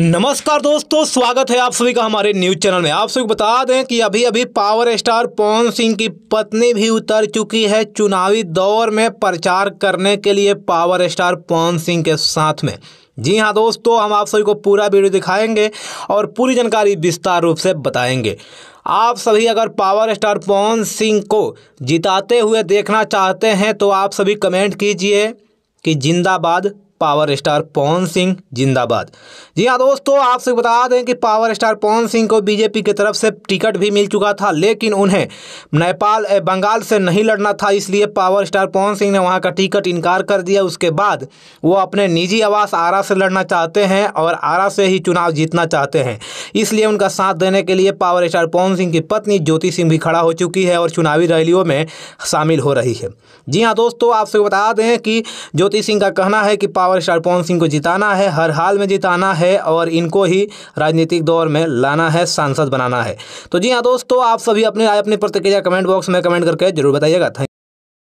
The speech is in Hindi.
नमस्कार दोस्तों स्वागत है आप सभी का हमारे न्यूज चैनल में आप सभी बता दें कि अभी अभी पावर स्टार पवन सिंह की पत्नी भी उतर चुकी है चुनावी दौर में प्रचार करने के लिए पावर स्टार पवन सिंह के साथ में जी हाँ दोस्तों हम आप सभी को पूरा वीडियो दिखाएंगे और पूरी जानकारी विस्तार रूप से बताएंगे आप सभी अगर पावर स्टार पवन सिंह को जिताते हुए देखना चाहते हैं तो आप सभी कमेंट कीजिए कि जिंदाबाद पावर स्टार पवन सिंह जिंदाबाद जी हाँ दोस्तों आपसे बता दें कि पावर स्टार पवन सिंह को बीजेपी की तरफ से टिकट भी मिल चुका था लेकिन उन्हें नेपाल बंगाल से नहीं लड़ना था इसलिए पावर स्टार पवन सिंह ने वहाँ का टिकट इनकार कर दिया उसके बाद वो अपने निजी आवास आरा से लड़ना चाहते हैं और आरा से ही चुनाव जीतना चाहते हैं इसलिए उनका साथ देने के लिए पावर स्टार पवन सिंह की पत्नी ज्योति सिंह भी खड़ा हो चुकी है और चुनावी रैलियों में शामिल हो रही है जी हाँ दोस्तों आपसे बता दें कि ज्योति सिंह का कहना है कि पावर स्टार पवन सिंह को जिताना है हर हाल में जिताना है और इनको ही राजनीतिक दौर में लाना है सांसद बनाना है तो जी हाँ दोस्तों आप सभी अपने अपनी प्रतिक्रिया कमेंट बॉक्स में कमेंट करके जरूर बताइएगा